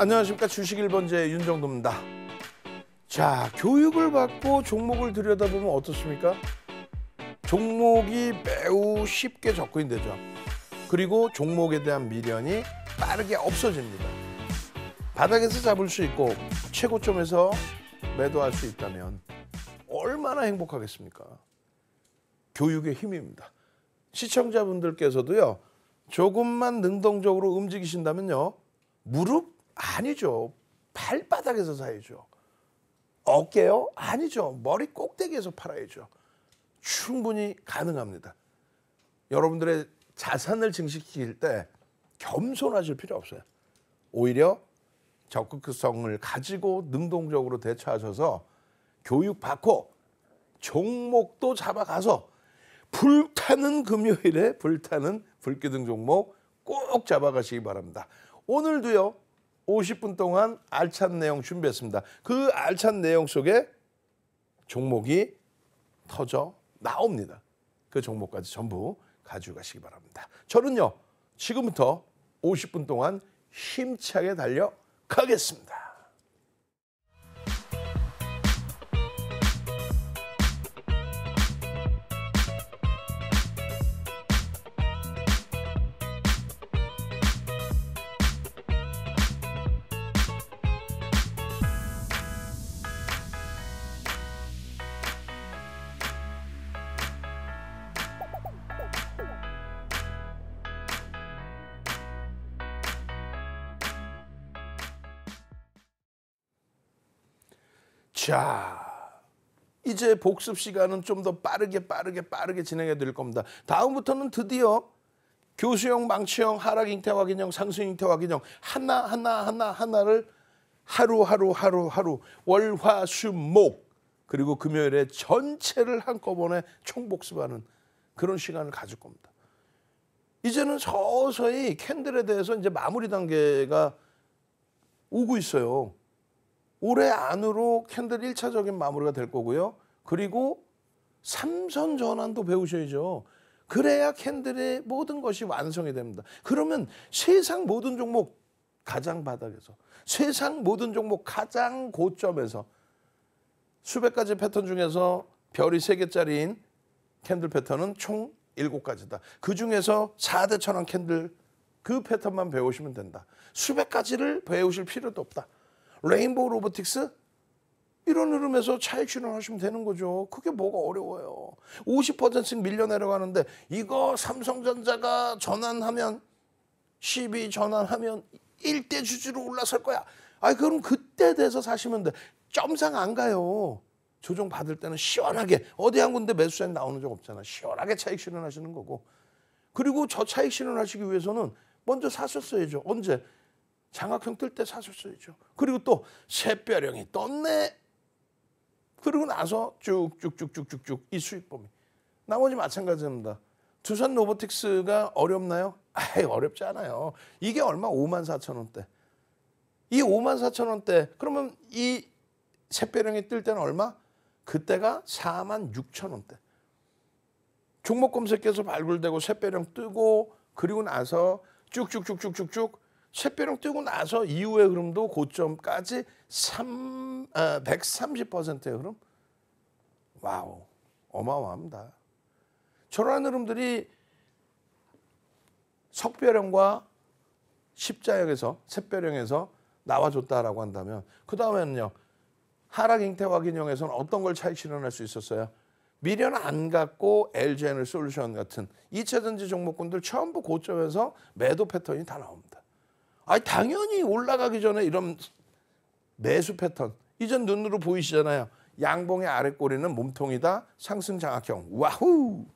안녕하십니까 주식 1번제 윤정도입니다. 자 교육을 받고 종목을 들여다보면 어떻습니까? 종목이 매우 쉽게 접근되죠. 그리고 종목에 대한 미련이 빠르게 없어집니다. 바닥에서 잡을 수 있고 최고점에서 매도할 수 있다면 얼마나 행복하겠습니까? 교육의 힘입니다. 시청자분들께서도요. 조금만 능동적으로 움직이신다면요. 무릎 아니죠. 발바닥에서 사야죠. 어깨요? 아니죠. 머리 꼭대기에서 팔아야죠. 충분히 가능합니다. 여러분들의 자산을 증식시킬 때 겸손하실 필요 없어요. 오히려 적극성을 가지고 능동적으로 대처하셔서 교육받고 종목도 잡아가서 불타는 금요일에 불타는 불기둥 종목 꼭 잡아가시기 바랍니다. 오늘도요. 50분 동안 알찬 내용 준비했습니다. 그 알찬 내용 속에 종목이 터져 나옵니다. 그 종목까지 전부 가져가시기 바랍니다. 저는요, 지금부터 50분 동안 힘차게 달려가겠습니다. 자, 이제 복습 시간은 좀 더 빠르게 빠르게 빠르게 진행해 드릴 겁니다. 다음부터는 드디어 교수형, 망치형, 하락잉태 확인형, 상승잉태 확인형 하나 하나 하나 하나를 하루 하루 하루 하루 월화수목 그리고 금요일에 전체를 한꺼번에 총복습하는 그런 시간을 가질 겁니다. 이제는 서서히 캔들에 대해서 이제 마무리 단계가 오고 있어요. 올해 안으로 캔들 1차적인 마무리가 될 거고요. 그리고 삼선 전환도 배우셔야죠. 그래야 캔들의 모든 것이 완성이 됩니다. 그러면 세상 모든 종목 가장 바닥에서 세상 모든 종목 가장 고점에서 수백 가지 패턴 중에서 별이 세개짜리인 캔들 패턴은 총7 가지다. 그중에서 4대 천왕 캔들 그 패턴만 배우시면 된다. 수백 가지를 배우실 필요도 없다. 레인보우 로보틱스 이런 흐름에서 차익 실현하시면 되는 거죠. 그게 뭐가 어려워요. 50%씩 밀려 내려가는데 이거 삼성전자가 전환하면 12 전환하면 1대 주주로 올라설 거야. 아 그럼 그때 돼서 사시면 돼. 점상 안 가요. 조정 받을 때는 시원하게 어디 한 군데 매수자 나오는 적 없잖아. 시원하게 차익 실현하시는 거고. 그리고 저 차익 실현하시기 위해서는 먼저 사셨어야죠. 언제? 장학형 뜰 때 사셨어야죠. 그리고 또 새뼈령이 떴네. 그리고 나서 쭉쭉쭉쭉쭉쭉 이 수익 범위. 나머지 마찬가지입니다. 두산 로보틱스가 어렵나요? 아예 어렵지 않아요. 이게 얼마? 5만 4천 원대. 이 5만 4천 원대. 그러면 이 새배령이 뜰 때는 얼마? 그때가 4만 6천 원대. 종목 검색해서 발굴되고 새배령 뜨고 그리고 나서 쭉쭉쭉쭉쭉쭉 쇠벼랑 뛰고 나서 이후의 흐름도 고점까지 3, 아, 130%의 흐름? 와우, 어마어마합니다. 저러 흐름들이 석벼령과 십자역에서, 샛벼령에서 나와줬다라고 한다면 그 다음에는요. 하락 잉태 확인형에서는 어떤 걸 차익 실현할 수 있었어요? 미련 안 갖고 LGN을 솔루션 같은 이차전지 종목군들 전부 고점에서 매도 패턴이 다 나옵니다. 아니 당연히 올라가기 전에 이런 매수 패턴 이전 눈으로 보이시잖아요. 양봉의 아래 꼬리는 몸통이다. 상승 장악형. 와후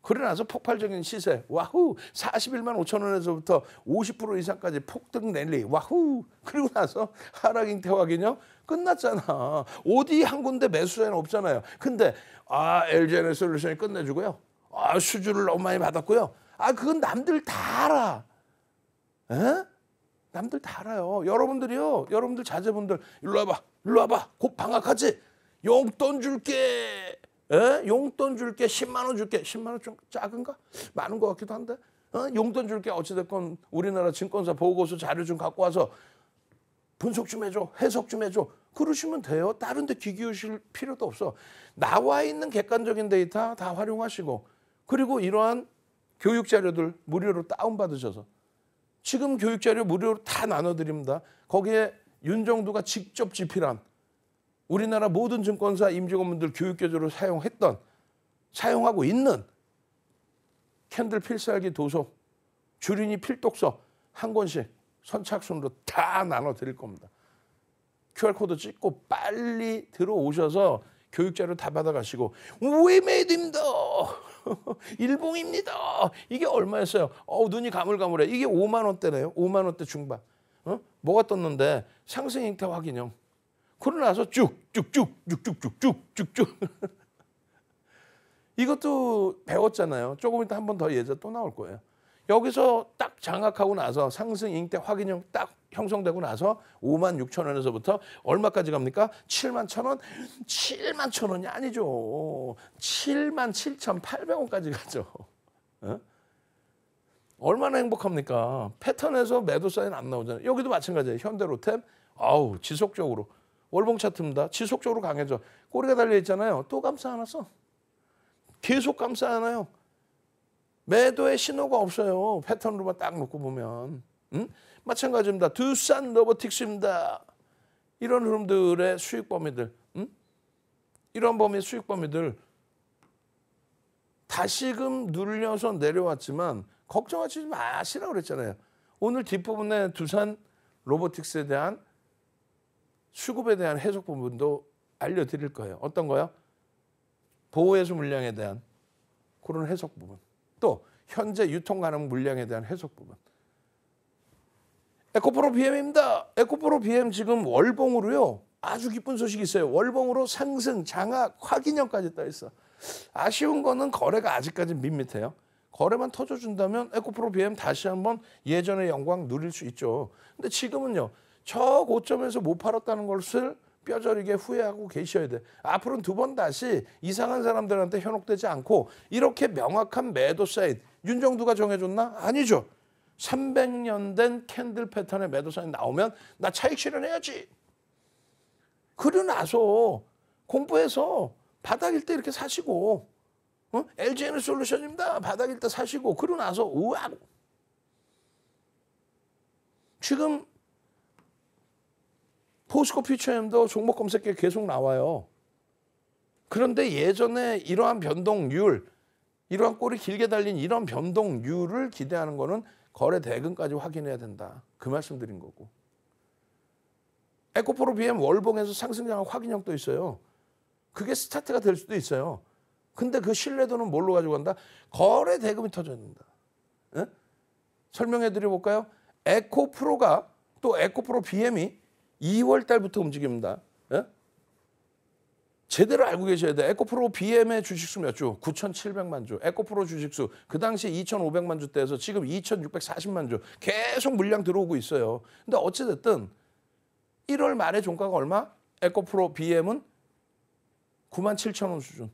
그러나서 폭발적인 시세. 와후 41만 5천 원에서부터 50% 이상까지 폭등 랠리. 와후 그리고 나서 하락 인태화기념 끝났잖아. 어디 한 군데 매수자는 없잖아요. 근데 아, LGN 솔루션이 끝내주고요. 아, 수주를 너무 많이 받았고요. 아, 그건 남들 다 알아. 에? 남들 다 알아요. 여러분들이요. 여러분들 자제분들 일로 와봐. 일로 와봐. 곧 방학하지. 용돈 줄게. 에? 용돈 줄게. 10만 원 줄게. 10만 원 좀 작은가? 많은 것 같기도 한데. 어? 용돈 줄게. 어찌됐건 우리나라 증권사 보고서 자료 좀 갖고 와서 분석 좀 해줘. 해석 좀 해줘. 그러시면 돼요. 다른 데 기기우실 필요도 없어. 나와 있는 객관적인 데이터 다 활용하시고 그리고 이러한 교육 자료들 무료로 다운받으셔서 지금 교육 자료 무료로 다 나눠드립니다. 거기에 윤정두가 직접 집필한 우리나라 모든 증권사 임직원분들 교육교재로 사용했던 사용하고 있는 캔들 필살기 도서 주린이 필독서 한 권씩 선착순으로 다 나눠 드릴 겁니다. QR코드 찍고 빨리 들어오셔서 교육자료 다 받아가시고 웨이메이드입니다. 일봉입니다. 이게 얼마였어요? 어 눈이 가물가물해. 이게 5만 원대네요. 5만 원대 중반. 어? 뭐가 떴는데 상승 행태 확인형. 그러 나서 쭉쭉쭉쭉쭉쭉쭉쭉쭉 이것도 배웠잖아요. 조금 이따 한번 더 예제 또 나올 거예요. 여기서 딱 장악하고 나서 상승 잉대 확인형 딱 형성되고 나서 5만 6천 원에서부터 얼마까지 갑니까? 7만 천 원? 7만 천 원이 아니죠. 7만 7천 8백 원까지 가죠. 어? 얼마나 행복합니까? 패턴에서 매도 사인 안 나오잖아요. 여기도 마찬가지예요. 현대로템 아우 지속적으로 월봉 차트입니다. 지속적으로 강해져. 꼬리가 달려 있잖아요. 또 감싸 안았어. 계속 감싸 안아요. 매도의 신호가 없어요. 패턴으로만 딱 놓고 보면. 음? 마찬가지입니다. 두산 로보틱스입니다. 이런 흐름들의 수익 범위들. 음? 이런 범위 수익 범위들. 다시금 눌려서 내려왔지만 걱정하지 마시라고 그랬잖아요. 오늘 뒷부분에 두산 로보틱스에 대한 수급에 대한 해석 부분도 알려드릴 거예요. 어떤 거요? 보호해수 물량에 대한 그런 해석 부분. 또 현재 유통 가능 물량에 대한 해석 부분. 에코프로 BM입니다. 에코프로 BM 지금 월봉으로요. 아주 기쁜 소식이 있어요. 월봉으로 상승, 장악, 확인형까지 떠 있어. 아쉬운 거는 거래가 아직까지 밋밋해요. 거래만 터져준다면 에코프로 BM 다시 한번 예전의 영광 누릴 수 있죠. 근데 지금은요. 저 고점에서 못 팔았다는 것을 뼈저리게 후회하고 계셔야 돼. 앞으로는 두 번 다시 이상한 사람들한테 현혹되지 않고 이렇게 명확한 매도 사인 윤정두가 정해줬나? 아니죠. 300년 된 캔들 패턴의 매도 사인 나오면 나 차익 실현해야지. 그러 나서 공부해서 바닥일 때 이렇게 사시고 어? LGN 솔루션입니다. 바닥일 때 사시고 그러 나서 우악 지금 포스코 퓨처엠도 종목 검색에 계속 나와요. 그런데 예전에 이러한 변동률, 이러한 꼬리 길게 달린 이런 변동률을 기대하는 거는 거래 대금까지 확인해야 된다. 그 말씀드린 거고. 에코프로 BM 월봉에서 상승장 확인형도 있어요. 그게 스타트가 될 수도 있어요. 근데 그 신뢰도는 뭘로 가지고간다 거래 대금이 터져야 다 설명해 드려볼까요? 에코프로가 또 에코프로 BM이 2월 달부터 움직입니다. 예? 제대로 알고 계셔야 돼. 에코프로 BM의 주식수 몇 주? 9,700만 주. 에코프로 주식수 그 당시 2,500만 주 때에서 지금 2,640만 주. 계속 물량 들어오고 있어요. 근데 어찌 됐든 1월 말에 종가가 얼마? 에코프로 BM은 9 7 0원 수준.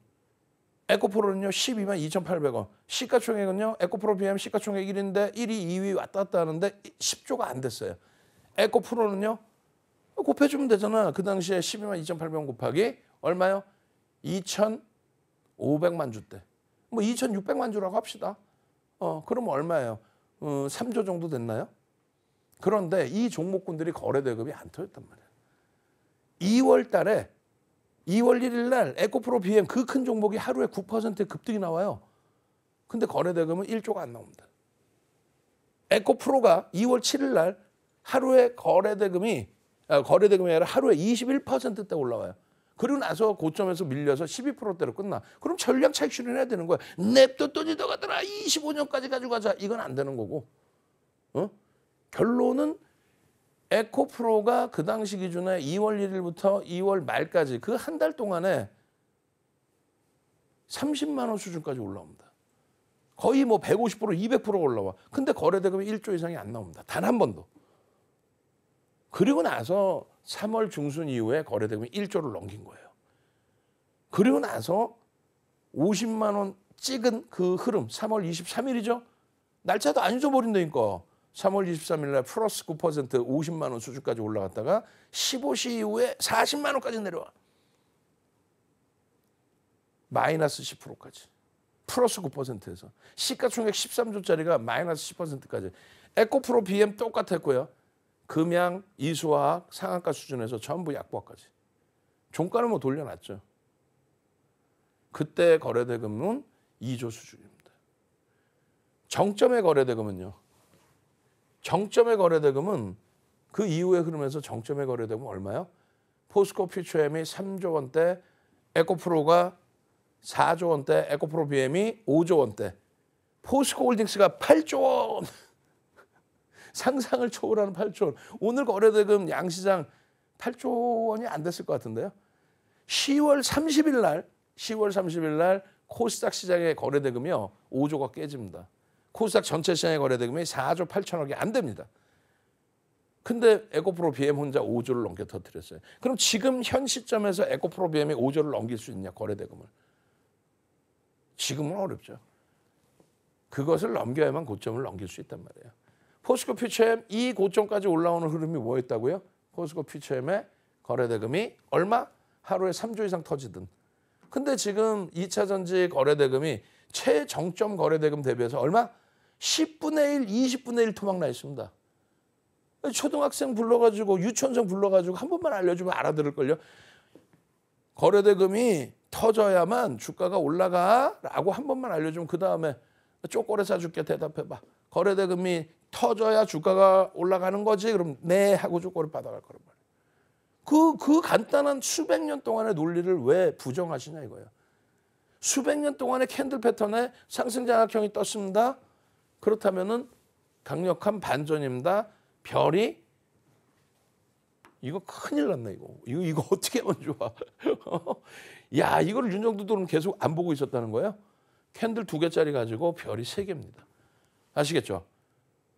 에코프로는요 12만 2,800원. 시가총액은요 에코프로 BM 시가총액 1인데 1위, 2위 왔다 갔다 하는데 10조가 안 됐어요. 에코프로는요 곱해주면 되잖아. 그 당시에 12만 2,800원 곱하기 얼마요? 2,500만 주대. 뭐 2,600만 주라고 합시다. 어, 그럼 얼마예요? 어, 3조 정도 됐나요? 그런데 이 종목군들이 거래 대금이 안 터졌단 말이에요. 2월 달에 2월 1일 날 에코프로 BM 그 큰 종목이 하루에 9% 급등이 나와요. 근데 거래 대금은 1조가 안 나옵니다. 에코프로가 2월 7일 날 하루에 거래 대금이 어, 거래대 금이 아니라 하루에 21%대 올라와요. 그리고 나서 고점에서 밀려서 12%대로 끝나. 그럼 전량 차익 실현해야 되는 거야. 냅둬 돈이 더 가더라. 25년까지 가지고 가자. 이건 안 되는 거고. 어? 결론은 에코프로가 그 당시 기준에 2월 1일부터 2월 말까지 그 한 달 동안에 30만 원 수준까지 올라옵니다. 거의 뭐 150% 200% 올라와. 근데 거래대금이 1조 이상이 안 나옵니다. 단 한 번도. 그리고 나서 3월 중순 이후에 거래대금 1조를 넘긴 거예요. 그리고 나서 50만 원 찍은 그 흐름 3월 23일이죠. 날짜도 안 잊어버린다니까. 3월 23일 날 플러스 9% 50만 원 수준까지 올라갔다가 15시 이후에 40만 원까지 내려와. 마이너스 10%까지. 플러스 9%에서 시가총액 13조짜리가 마이너스 10%까지. 에코프로 BM 똑같았고요. 금양, 이수학, 상한가 수준에서 전부 약보합까지. 종가는 뭐 돌려놨죠. 그때 거래대금은 2조 수준입니다. 정점의 거래대금은요. 정점의 거래대금은 그 이후에 흐르면서 정점의 거래대금은 얼마요? 포스코 퓨처엠이 3조 원대, 에코프로가 4조 원대, 에코프로 BM이 5조 원대, 포스코 홀딩스가 8조 원. 상상을 초월하는 8조 원. 오늘 거래대금 양시장 8조 원이 안 됐을 것 같은데요. 10월 30일 날 10월 30일 날 코스닥 시장의 거래대금이요. 5조가 깨집니다. 코스닥 전체 시장의 거래대금이 4조 8천억이 안 됩니다. 근데 에코프로 BM 혼자 5조를 넘겨 터뜨렸어요. 그럼 지금 현 시점에서 에코프로 BM이 5조를 넘길 수 있냐 거래대금을. 지금은 어렵죠. 그것을 넘겨야만 고점을 넘길 수 있단 말이에요. 포스코 퓨처엠 이 고점까지 올라오는 흐름이 뭐였다고요? 포스코 퓨처엠의 거래대금이 얼마? 하루에 3조 이상 터지든. 근데 지금 2차 전지 거래대금이 최정점 거래대금 대비해서 얼마? 10분의 1, 20분의 1 토막 나 있습니다. 초등학생 불러가지고 유치원생 불러가지고 한 번만 알려주면 알아들을걸요. 거래대금이 터져야만 주가가 올라가라고 한 번만 알려주면 그 다음에 쪼꼬레 사줄게 대답해봐. 거래대금이 터져야 주가가 올라가는 거지. 그럼 네 하고 주가를 받아갈 거란 말이에요. 그, 그 간단한 수백 년 동안의 논리를 왜 부정하시냐 이거예요. 수백 년 동안의 캔들 패턴에 상승 장악형이 떴습니다. 그렇다면은 강력한 반전입니다. 별이 이거 큰일 났네 이거. 이거 이거 어떻게 하면 좋아? 야 이거를 윤정도도는 계속 안 보고 있었다는 거예요. 캔들 두 개짜리 가지고 별이 세 개입니다. 아시겠죠?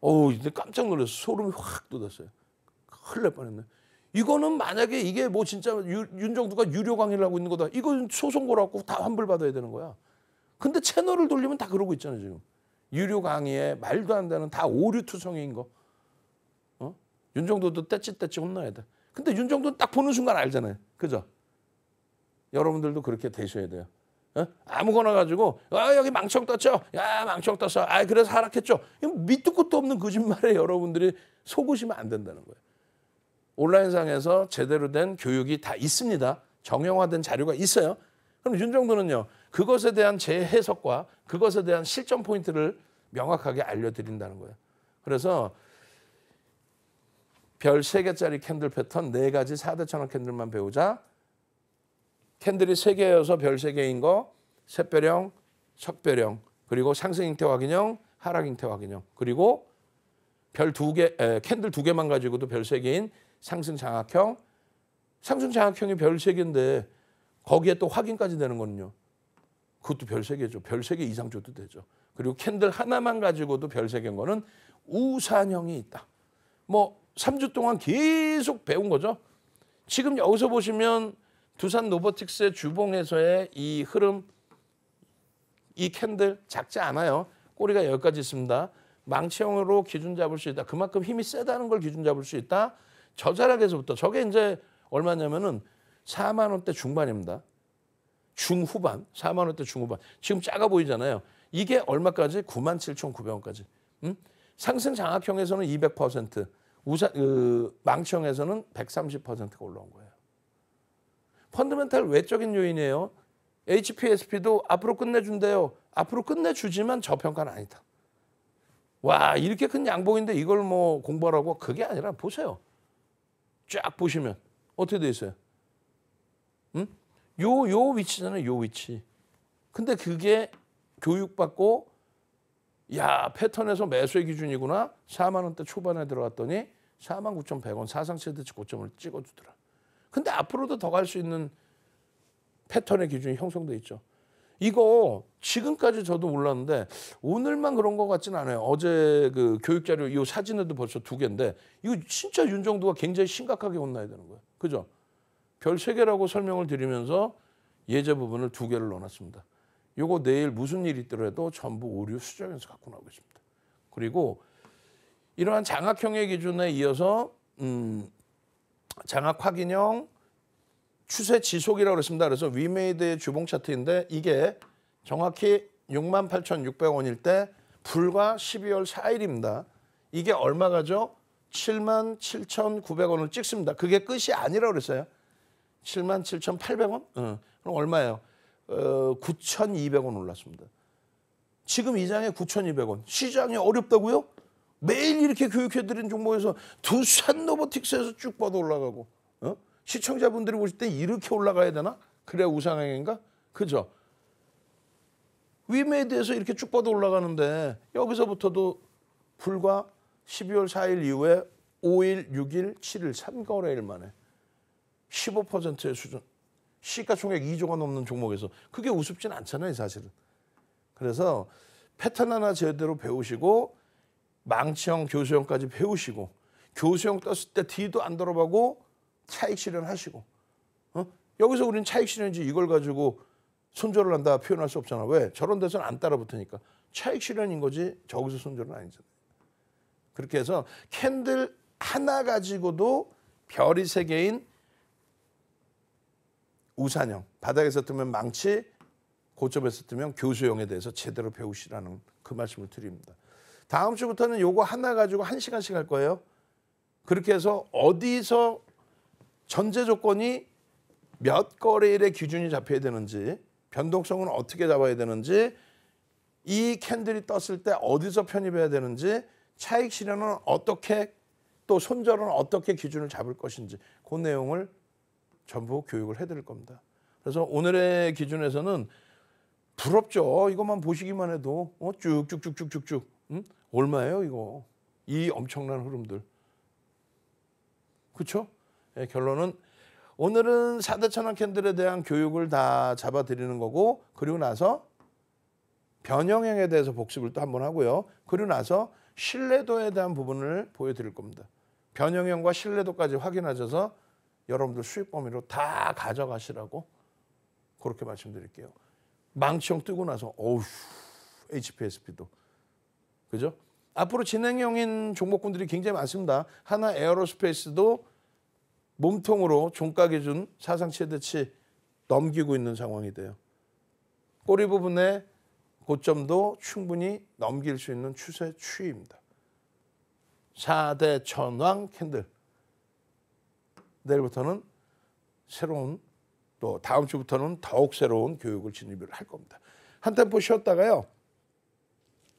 어우, 이제 깜짝 놀랐어. 소름이 확 돋았어요. 큰일 뻔했네. 이거는 만약에 이게 뭐 진짜 유, 윤정두가 유료 강의를 하고 있는 거다. 이건 소송 걸어고다 환불받아야 되는 거야. 근데 채널을 돌리면 다 그러고 있잖아 지금. 유료 강의에 말도 안 되는 다 오류투성인 거. 어? 윤정도도 떼찌떼찌 혼나야 돼. 근데 윤정도는 딱 보는 순간 알잖아요. 그죠? 여러분들도 그렇게 되셔야 돼요. 어? 아무거나 가지고 아 여기 망청 떴죠. 야 망청 떴어. 아 그래서 하락했죠. 밑도 끝도 없는 거짓말에 여러분들이 속으시면 안 된다는 거예요. 온라인상에서 제대로 된 교육이 다 있습니다. 정형화된 자료가 있어요. 그럼 윤정도는요. 그것에 대한 재해석과 그것에 대한 실전 포인트를 명확하게 알려드린다는 거예요. 그래서 별 3개짜리 캔들 패턴 4가지 4대 천왕 캔들만 배우자 캔들이 3개여서 별 3개인 거, 샛별형, 석별형, 그리고 상승 잉태 확인형, 하락 잉태 확인형, 그리고 별 2개, 에, 캔들 2개만 가지고도 별 3개인 상승 장학형 상승 장학형이별 3개인데 거기에 또 확인까지 되는 거는요. 그것도 별 3개죠. 별 3개 이상 줘도 되죠. 그리고 캔들 하나만 가지고도 별 3개인 거는 우산형이 있다. 뭐 3주 동안 계속 배운 거죠. 지금 여기서 보시면 두산 로보틱스의 주봉에서의 이 흐름 이 캔들 작지 않아요. 꼬리가 여기까지 있습니다. 망치형으로 기준 잡을 수 있다. 그만큼 힘이 세다는 걸 기준 잡을 수 있다. 저자락에서부터 저게 이제 얼마냐면은 4만 원대 중반입니다. 중후반, 4만 원대 중후반. 지금 작아 보이잖아요. 이게 얼마까지? 9만 7 9 0원까지 음? 상승 장악형에서는 200%, 우산, 그, 망치형에서는 130%가 올라온 거예요. 펀드멘탈 외적인 요인이에요. HPSP도 앞으로 끝내준대요. 앞으로 끝내주지만 저평가는 아니다. 와 이렇게 큰 양봉인데 이걸 뭐 공부하라고 그게 아니라 보세요. 쫙 보시면 어떻게 돼 있어요? 응? 요, 요 위치잖아요. 요 위치. 근데 그게 교육받고 야 패턴에서 매수의 기준이구나. 4만 원대 초반에 들어갔더니 4만 9,100원 사상체드 고점을 찍어주더라. 근데 앞으로도 더 갈 수 있는 패턴의 기준이 형성돼 있죠. 이거 지금까지 저도 몰랐는데 오늘만 그런 것 같진 않아요. 어제 그 교육 자료 이 사진에도 벌써 두 개인데 이거 진짜 윤정도가 굉장히 심각하게 혼나야 되는 거예요. 그죠? 별 세 개라고 설명을 드리면서 예제 부분을 두 개를 넣어놨습니다. 요거 내일 무슨 일이 있더라도 전부 오류 수정해서 갖고 나오겠습니다. 그리고 이러한 장학형의 기준에 이어서 음, 장학 확인형 추세 지속이라고 그랬습니다. 그래서 위메이드의 주봉 차트인데 이게 정확히 68,600원일 때 불과 12월 4일입니다. 이게 얼마 가죠? 77,900원을 찍습니다. 그게 끝이 아니라고 그랬어요. 77,800원? 응. 어. 그럼 얼마예요? 어, 9,200원 올랐습니다. 지금 이 장에 9,200원. 시장이 어렵다고요? 매일 이렇게 교육해드린 종목에서 두산 로보틱스에서 쭉 뻗어 올라가고 어? 시청자분들이 보실 때 이렇게 올라가야 되나? 그래야 우상향인가? 그죠? 위메에 대해서 이렇게 쭉 뻗어 올라가는데 여기서부터도 불과 12월 4일 이후에 5일, 6일, 7일, 3거래일 만에 15%의 수준 시가총액 2조가 넘는 종목에서 그게 우습진 않잖아요 사실은 그래서 패턴 하나 제대로 배우시고 망치형 교수형까지 배우시고 교수형 떴을 때 뒤도 안 돌아보고 차익 실현하시고 어? 여기서 우리는 차익 실현인지 이걸 가지고 손절을 한다 표현할 수 없잖아. 왜? 저런 데서는 안 따라붙으니까 차익 실현인 거지 저기서 손절은 아니잖아. 그렇게 해서 캔들 하나 가지고도 별이 세 개인 우산형 바닥에서 뜨면 망치 고점에서 뜨면 교수형에 대해서 제대로 배우시라는 그 말씀을 드립니다. 다음 주부터는 요거 하나 가지고 한 시간씩 할 거예요. 그렇게 해서 어디서 전제 조건이 몇 거래일의 기준이 잡혀야 되는지 변동성은 어떻게 잡아야 되는지 이 캔들이 떴을 때 어디서 편입해야 되는지 차익 실현은 어떻게 또 손절은 어떻게 기준을 잡을 것인지 그 내용을 전부 교육을 해드릴 겁니다. 그래서 오늘의 기준에서는 부럽죠. 이것만 보시기만 해도 어, 쭉쭉쭉쭉쭉쭉 음? 얼마예요 이거 이 엄청난 흐름들 그렇죠? 네, 결론은 오늘은 사대천왕 캔들에 대한 교육을 다 잡아드리는 거고 그리고 나서 변형형에 대해서 복습을 또 한번 하고요. 그리고 나서 신뢰도에 대한 부분을 보여드릴 겁니다. 변형형과 신뢰도까지 확인하셔서 여러분들 수익 범위로 다 가져가시라고 그렇게 말씀드릴게요. 망치형 뜨고 나서 어우 HPSP도 그죠? 앞으로 진행형인 종목군들이 굉장히 많습니다. 하나 에어로스페이스도 몸통으로 종가 기준 사상 최대치 넘기고 있는 상황이 돼요. 꼬리 부분의 고점도 충분히 넘길 수 있는 추세 추이입니다. 4대 천왕 캔들. 내일부터는 새로운 또 다음 주부터는 더욱 새로운 교육을 진입을 할 겁니다. 한 템포 쉬었다가요.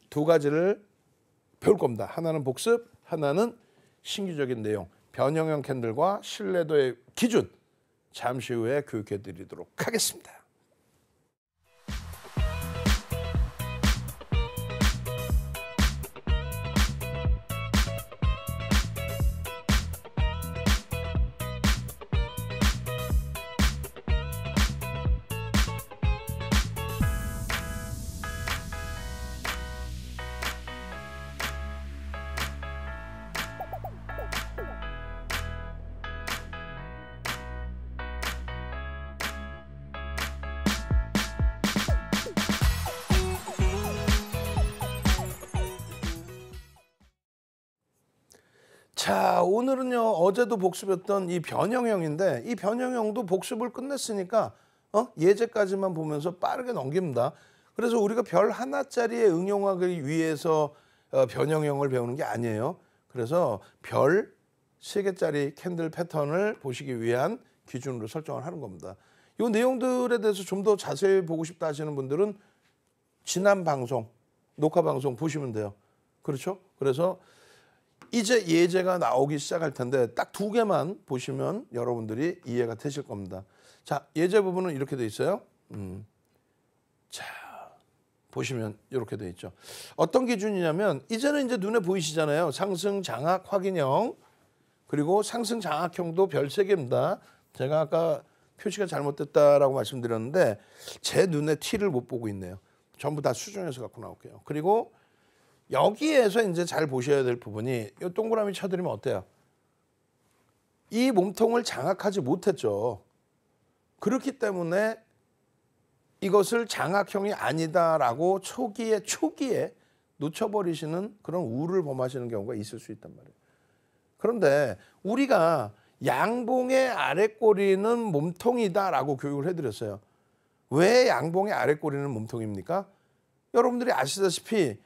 두 가지를 배울 겁니다. 하나는 복습, 하나는 신규적인 내용, 변형형 캔들과 신뢰도의 기준 잠시 후에 교육해 드리도록 하겠습니다. 어제도 복습했던 이 변형형인데 이 변형형도 복습을 끝냈으니까 어? 예제까지만 보면서 빠르게 넘깁니다. 그래서 우리가 별 하나짜리의 응용하기 위해서 어, 변형형을 배우는 게 아니에요. 그래서 별 세개짜리 캔들 패턴을 보시기 위한 기준으로 설정을 하는 겁니다. 이 내용들에 대해서 좀 더 자세히 보고 싶다 하시는 분들은 지난 방송, 녹화 방송 보시면 돼요. 그렇죠? 그래서 이제 예제가 나오기 시작할 텐데 딱 두 개만 보시면 여러분들이 이해가 되실 겁니다. 자, 예제 부분은 이렇게 돼 있어요. 음. 자, 보시면 이렇게 돼 있죠. 어떤 기준이냐면 이제는 이제 눈에 보이시잖아요. 상승 장악 확인형 그리고 상승 장악형도 별 세 개입니다. 제가 아까 표시가 잘못됐다라고 말씀드렸는데 제 눈에 티를 못 보고 있네요. 전부 다 수정해서 갖고 나올게요. 그리고 여기에서 이제 잘 보셔야 될 부분이 이 동그라미 쳐드리면 어때요? 이 몸통을 장악하지 못했죠. 그렇기 때문에 이것을 장악형이 아니다라고 초기에 초기에 놓쳐버리시는 그런 우를 범하시는 경우가 있을 수 있단 말이에요. 그런데 우리가 양봉의 아랫꼬리는 몸통이다라고 교육을 해드렸어요. 왜 양봉의 아랫꼬리는 몸통입니까? 여러분들이 아시다시피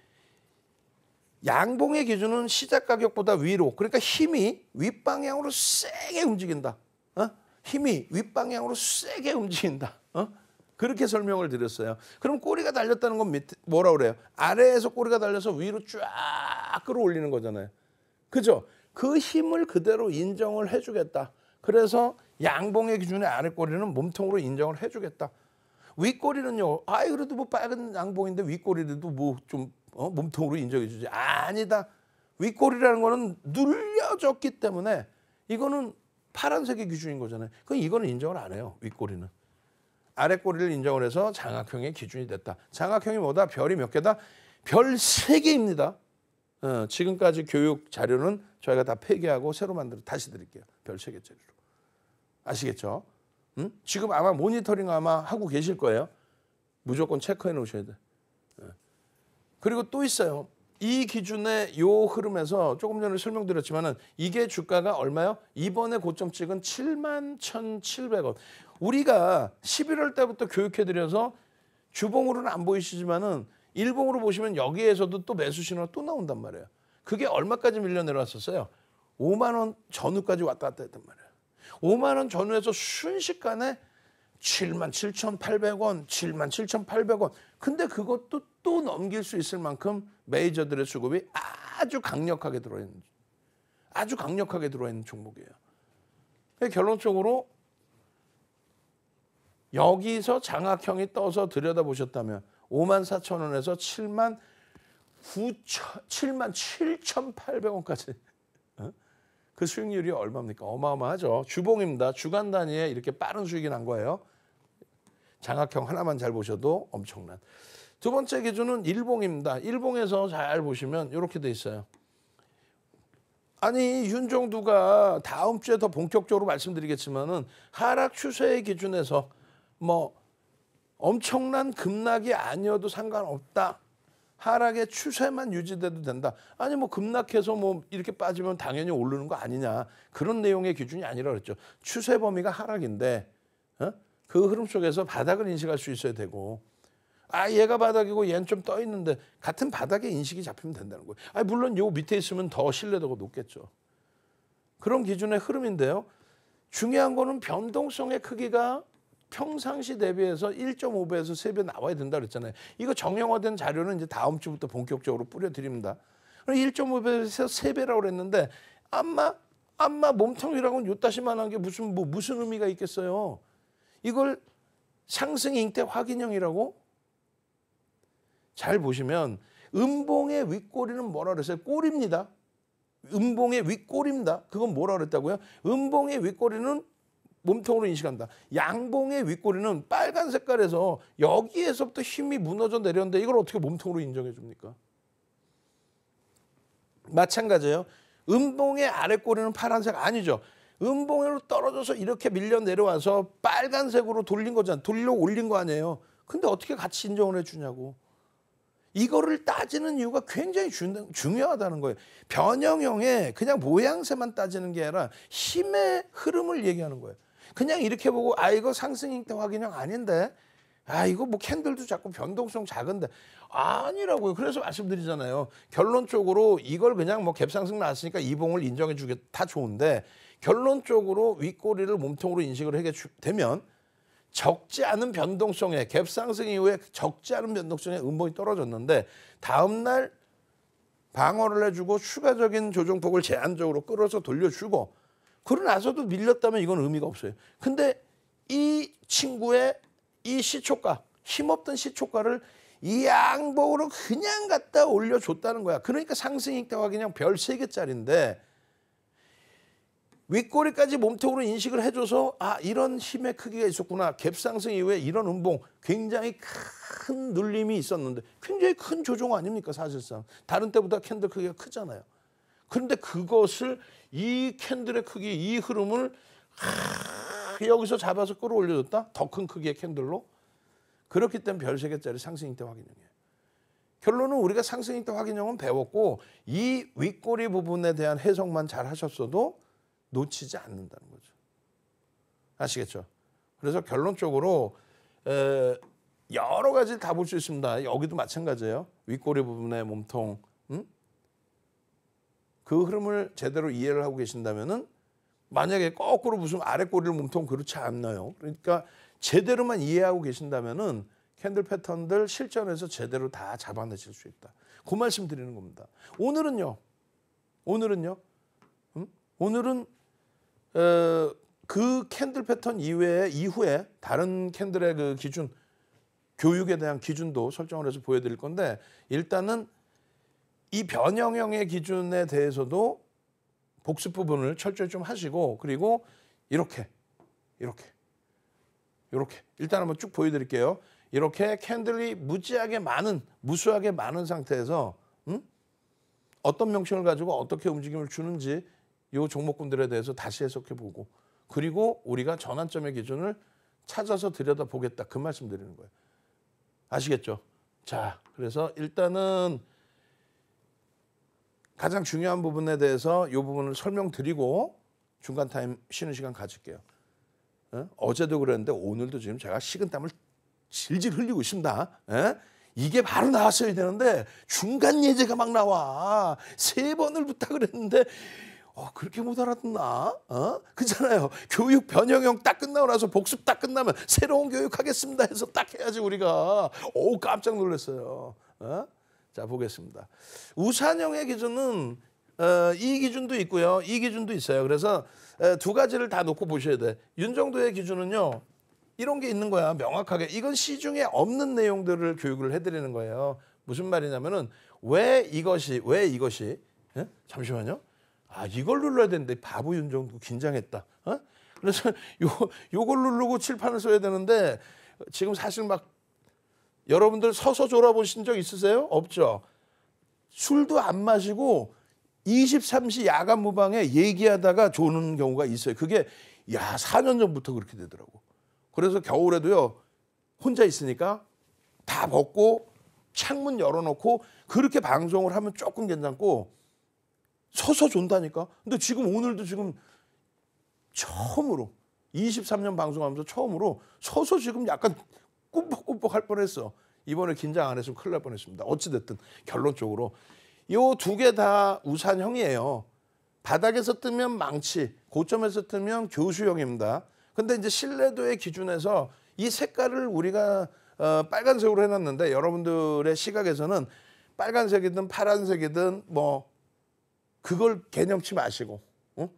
양봉의 기준은 시작 가격보다 위로 그러니까 힘이 윗방향으로 세게 움직인다. 어? 힘이 윗방향으로 세게 움직인다. 어? 그렇게 설명을 드렸어요. 그럼 꼬리가 달렸다는 건 밑, 뭐라 그래요? 아래에서 꼬리가 달려서 위로 쫙 끌어올리는 거잖아요. 그죠? 그 힘을 그대로 인정을 해주겠다. 그래서 양봉의 기준에 아래 꼬리는 몸통으로 인정을 해주겠다. 윗꼬리는요. 아이 그래도 뭐 빨간 양봉인데 윗꼬리도 뭐좀 어? 몸통으로 인정해주지. 아니다. 윗골이라는 거는 눌려졌기 때문에 이거는 파란색의 기준인 거잖아요. 그럼 이거는 인정을 안 해요. 윗골이는. 아랫꼬리를 인정을 해서 장학형의 기준이 됐다. 장학형이 뭐다? 별이 몇 개다? 별 세개입니다 어, 지금까지 교육 자료는 저희가 다 폐기하고 새로 만들어 다시 드릴게요. 별 세개짜리로 아시겠죠? 응? 지금 아마 모니터링 아마 하고 계실 거예요. 무조건 체크해 놓으셔야 돼. 그리고 또 있어요. 이 기준의 요 흐름에서 조금 전에 설명드렸지만은 이게 주가가 얼마요? 이번에 고점 찍은 7만 1,700원. 우리가 11월 때부터 교육해 드려서 주봉으로는 안 보이시지만은 일봉으로 보시면 여기에서도 또 매수 신호가 또 나온단 말이에요. 그게 얼마까지 밀려 내려왔었어요? 5만 원 전후까지 왔다 갔다 했단 말이에요. 5만 원 전후에서 순식간에 7만 7,800원, 7만 7,800원. 근데 그것도 또 넘길 수 있을 만큼 메이저들의 수급이 아주 강력하게 들어있는 아주 강력하게 들어있는 종목이에요. 결론적으로 여기서 장학형이 떠서 들여다보셨다면 5만 4천 원에서 7만 9천 7만 7,800원까지 어? 그 수익률이 얼마입니까? 어마어마하죠. 주봉입니다. 주간 단위에 이렇게 빠른 수익이 난 거예요. 장학형 하나만 잘 보셔도 엄청난. 두 번째 기준은 일봉입니다. 일봉에서 잘 보시면 이렇게 돼 있어요. 아니 윤종두가 다음 주에 더 본격적으로 말씀드리겠지만은 하락 추세의 기준에서 뭐 엄청난 급락이 아니어도 상관없다. 하락의 추세만 유지돼도 된다. 아니 뭐 급락해서 뭐 이렇게 빠지면 당연히 오르는 거 아니냐. 그런 내용의 기준이 아니라 그랬죠. 추세 범위가 하락인데 어? 그 흐름 속에서 바닥을 인식할 수 있어야 되고 아 얘가 바닥이고 얘는 좀 떠 있는데 같은 바닥에 인식이 잡히면 된다는 거예요. 아 물론 요 밑에 있으면 더 신뢰도가 높겠죠. 그런 기준의 흐름인데요. 중요한 거는 변동성의 크기가 평상시 대비해서 1.5배에서 3배 나와야 된다 그랬잖아요. 이거 정형화된 자료는 이제 다음 주부터 본격적으로 뿌려드립니다. 1.5배에서 3배라고 그랬는데 아마 아마 몸통이라고는 요따시만한 게 무슨 뭐 무슨 의미가 있겠어요. 이걸 상승 잉태 확인형이라고 잘 보시면 음봉의 윗꼬리는 뭐라 그랬어요? 꼬리입니다. 음봉의 윗꼬리입니다. 그건 뭐라 그랬다고요? 음봉의 윗꼬리는 몸통으로 인식한다. 양봉의 윗꼬리는 빨간 색깔에서 여기에서부터 힘이 무너져 내렸는데 이걸 어떻게 몸통으로 인정해 줍니까? 마찬가지예요. 음봉의 아래꼬리는 파란색 아니죠. 음봉으로 떨어져서 이렇게 밀려 내려와서 빨간색으로 돌린 거잖아. 돌려 올린 거 아니에요. 근데 어떻게 같이 인정을 해주냐고. 이거를 따지는 이유가 굉장히 주, 중요하다는 거예요. 변형형의 그냥 모양새만 따지는 게 아니라 힘의 흐름을 얘기하는 거예요. 그냥 이렇게 보고 아 이거 상승인대 확인형 아닌데 아 이거 뭐 캔들도 자꾸 변동성 작은데 아니라고요. 그래서 말씀드리잖아요. 결론적으로 이걸 그냥 뭐 갭상승 나왔으니까 이 봉을 인정해 주게다 좋은데 결론적으로 윗꼬리를 몸통으로 인식을 하게 되면 적지 않은 변동성에 갭 상승 이후에 적지 않은 변동성에 음봉이 떨어졌는데 다음 날 방어를 해주고 추가적인 조정폭을 제한적으로 끌어서 돌려주고 그러나서도 밀렸다면 이건 의미가 없어요. 근데 이 친구의 이 시초가 힘없던 시초가를 이 양봉으로 그냥 갖다 올려줬다는 거야. 그러니까 상승 인가가 그냥 별 세개짜리인데 윗꼬리까지 몸통으로 인식을 해줘서 아 이런 힘의 크기가 있었구나. 갭상승 이후에 이런 음봉 굉장히 큰 눌림이 있었는데 굉장히 큰 조종 아닙니까 사실상. 다른 때보다 캔들 크기가 크잖아요. 그런데 그것을 이 캔들의 크기 이 흐름을 하, 여기서 잡아서 끌어올려줬다. 더 큰 크기의 캔들로. 그렇기 때문에 별세개짜리 상승인대 확인형이에요. 결론은 우리가 상승인대 확인형은 배웠고 이 윗꼬리 부분에 대한 해석만 잘 하셨어도 놓치지 않는다는 거죠. 아시겠죠? 그래서 결론적으로 여러 가지 다볼 수 있습니다. 여기도 마찬가지예요. 윗꼬리 부분의 몸통. 음? 그 흐름을 제대로 이해를 하고 계신다면은 만약에 거꾸로 무슨 아랫꼬리를 몸통 그렇지 않나요? 그러니까 제대로만 이해하고 계신다면은 캔들 패턴들 실전에서 제대로 다 잡아내실 수 있다. 그 말씀 드리는 겁니다. 오늘은요. 오늘은요. 음? 오늘은 어, 그 캔들 패턴 이외에 이후에 다른 캔들의 그 기준 교육에 대한 기준도 설정을 해서 보여드릴 건데 일단은 이 변형형의 기준에 대해서도 복습 부분을 철저히 좀 하시고 그리고 이렇게 이렇게 이렇게 일단 한번 쭉 보여드릴게요. 이렇게 캔들이 무지하게 많은 무수하게 많은 상태에서 음? 어떤 명칭을 가지고 어떻게 움직임을 주는지 요 종목군들에 대해서 다시 해석해 보고 그리고 우리가 전환점의 기준을 찾아서 들여다 보겠다. 그 말씀 드리는 거예요. 아시겠죠? 자, 그래서 일단은 가장 중요한 부분에 대해서 이 부분을 설명드리고 중간 타임 쉬는 시간 가질게요. 어? 제도 그랬는데 오늘도 지금 제가 식은땀을 질질 흘리고 있습니다. 에? 예? 이게 바로 나왔어야 되는데 중간 예제가 막 나와. 세 번을 부탁을 했는데 어, 그렇게 못 알아듣나? 어? 그잖아요. 교육 변형형 딱 끝나고 나서 복습 딱 끝나면 새로운 교육하겠습니다 해서 딱 해야지 우리가. 오, 깜짝 놀랐어요. 어? 자, 보겠습니다. 우산형의 기준은 어, 이 기준도 있고요. 이 기준도 있어요. 그래서 에, 어, 두 가지를 다 놓고 보셔야 돼. 윤정도의 기준은요. 이런 게 있는 거야. 명확하게. 이건 시중에 없는 내용들을 교육을 해드리는 거예요. 무슨 말이냐면은 왜 이것이, 왜 이것이, 에? 예? 잠시만요. 아 이걸 눌러야 되는데 바보 윤정도 긴장했다. 어? 그래서 요 요걸 누르고 칠판을 써야 되는데 지금 사실 막 여러분들 서서 졸아보신 적 있으세요? 없죠. 술도 안 마시고 23시 야간 무방에 얘기하다가 조는 경우가 있어요. 그게 야 4년 전부터 그렇게 되더라고. 그래서 겨울에도요 혼자 있으니까 다 벗고 창문 열어놓고 그렇게 방송을 하면 조금 괜찮고 서서 존다니까. 근데 지금 오늘도 지금 처음으로 23년 방송하면서 처음으로 서서 지금 약간 꿈뻑꿈뻑 할 뻔했어. 이번에 긴장 안 했으면 큰일 날 뻔했습니다. 어찌됐든 결론적으로 요 두 개 다 우산형이에요. 바닥에서 뜨면 망치, 고점에서 뜨면 교수형입니다. 근데 이제 신뢰도의 기준에서 이 색깔을 우리가 어, 빨간색으로 해놨는데 여러분들의 시각에서는 빨간색이든 파란색이든 뭐 그걸 개념치 마시고 어?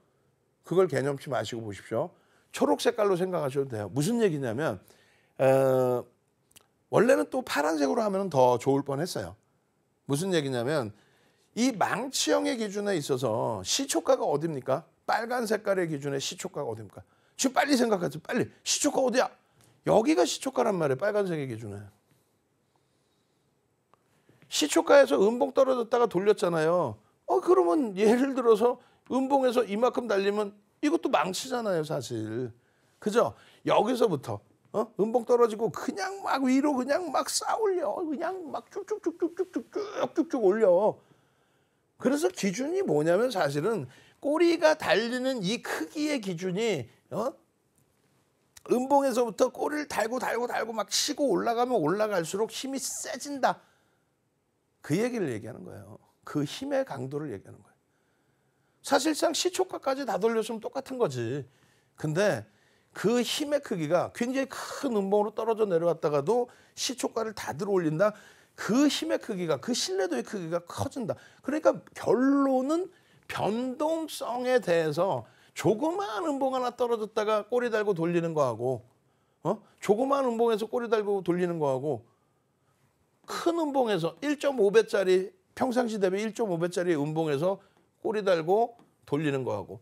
그걸 개념치 마시고 보십시오. 초록 색깔로 생각하셔도 돼요. 무슨 얘기냐면 어, 원래는 또 파란색으로 하면 더 좋을 뻔했어요. 무슨 얘기냐면 이 망치형의 기준에 있어서 시초가가 어딥니까? 빨간 색깔의 기준에 시초가가 어딥니까? 지금 빨리 생각하세요. 빨리 시초가 어디야? 여기가 시초가란 말이에요. 빨간색의 기준에. 시초가에서 음봉 떨어졌다가 돌렸잖아요. 어 그러면 예를 들어서 음봉에서 이만큼 달리면 이것도 망치잖아요, 사실. 그죠? 여기서부터 어? 음봉 떨어지고 그냥 막 위로 그냥 막 쌓올려. 그냥 막 쭉쭉쭉쭉쭉쭉쭉쭉 올려. 그래서 기준이 뭐냐면 사실은 꼬리가 달리는 이 크기의 기준이 어? 음봉에서부터 꼬리를 달고 달고 달고 막 치고 올라가면 올라갈수록 힘이 세진다. 그 얘기를 얘기하는 거예요. 그 힘의 강도를 얘기하는 거예요. 사실상 시초가까지 다 돌렸으면 똑같은 거지. 근데 그 힘의 크기가 굉장히 큰 음봉으로 떨어져 내려왔다가도 시초가를 다 들어올린다. 그 힘의 크기가 그 신뢰도의 크기가 커진다. 그러니까 결론은 변동성에 대해서 조그마한 음봉 하나 떨어졌다가 꼬리 달고 돌리는 거하고 어? 조그마한 음봉에서 꼬리 달고 돌리는 거하고 큰 음봉에서 1.5배짜리 평상시 대비 1.5배짜리 음봉에서 꼬리 달고 돌리는 거 하고